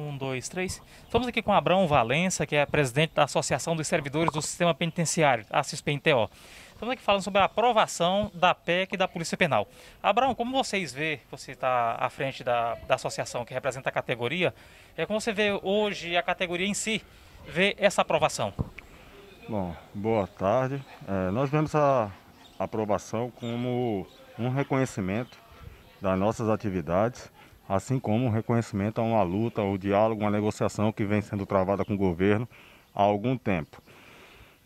Um, dois, três. Estamos aqui com Abrão Valença, que é presidente da Associação dos Servidores do Sistema Penitenciário, a CISPENTO. Estamos aqui falando sobre a aprovação da PEC e da Polícia Penal. Abrão, como vocês vê, você está à frente da, da associação que representa a categoria, é como você vê hoje a categoria em si, vê essa aprovação? Bom, boa tarde. É, nós vemos a aprovação como um reconhecimento das nossas atividades assim como um reconhecimento a uma luta, o um diálogo, uma negociação que vem sendo travada com o governo há algum tempo.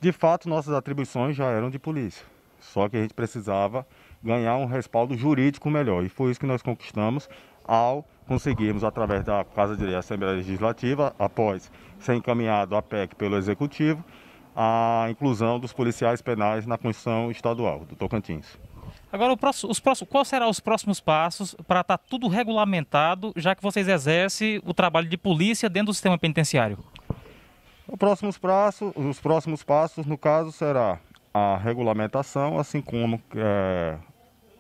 De fato, nossas atribuições já eram de polícia, só que a gente precisava ganhar um respaldo jurídico melhor, e foi isso que nós conquistamos ao conseguirmos, através da Casa de Lei, Assembleia Legislativa, após ser encaminhado a PEC pelo Executivo, a inclusão dos policiais penais na Constituição Estadual do Tocantins. Agora, próximo, os próximos, qual será os próximos passos para estar tá tudo regulamentado, já que vocês exercem o trabalho de polícia dentro do sistema penitenciário? Os próximos, passos, os próximos passos, no caso, será a regulamentação, assim como é,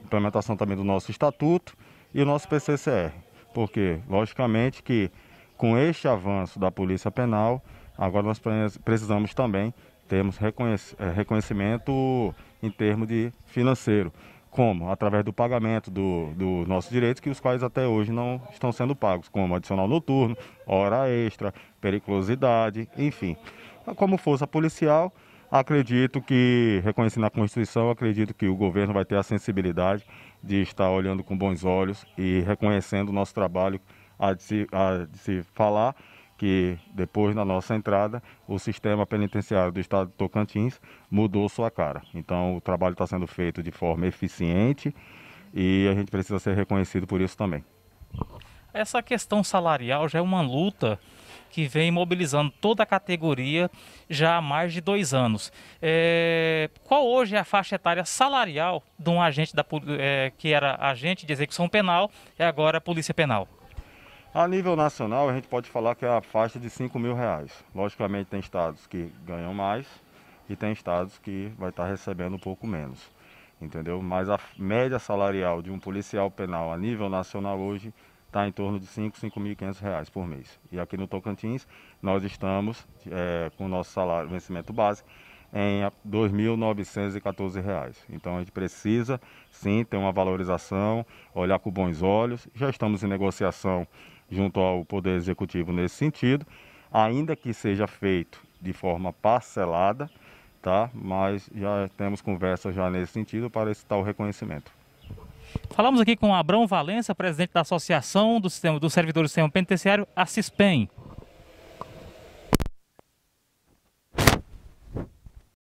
implementação também do nosso estatuto e o nosso PCCR. Porque, logicamente, que com este avanço da Polícia Penal, agora nós precisamos também termos é, reconhecimento em termos de financeiro. Como? Através do pagamento dos do nossos direitos, que os quais até hoje não estão sendo pagos, como adicional noturno, hora extra, periculosidade, enfim. Como força policial, acredito que, reconhecendo a Constituição, acredito que o governo vai ter a sensibilidade de estar olhando com bons olhos e reconhecendo o nosso trabalho a de se, a de se falar que depois da nossa entrada, o sistema penitenciário do estado de Tocantins mudou sua cara. Então, o trabalho está sendo feito de forma eficiente e a gente precisa ser reconhecido por isso também. Essa questão salarial já é uma luta que vem mobilizando toda a categoria já há mais de dois anos. É, qual hoje é a faixa etária salarial de um agente da, é, que era agente de execução penal e agora é polícia penal? A nível nacional, a gente pode falar que é a faixa de 5 mil reais. Logicamente, tem estados que ganham mais e tem estados que vai estar recebendo um pouco menos, entendeu? Mas a média salarial de um policial penal a nível nacional hoje está em torno de 5, 5.500 reais por mês. E aqui no Tocantins, nós estamos é, com o nosso salário, vencimento básico, em R$ 2.914. Então a gente precisa sim ter uma valorização, olhar com bons olhos. Já estamos em negociação junto ao Poder Executivo nesse sentido, ainda que seja feito de forma parcelada, tá? Mas já temos conversa já nesse sentido para esse tal reconhecimento. Falamos aqui com Abrão Valença, presidente da Associação do Sistema dos Servidores do Sistema Penitenciário, a CISPEN.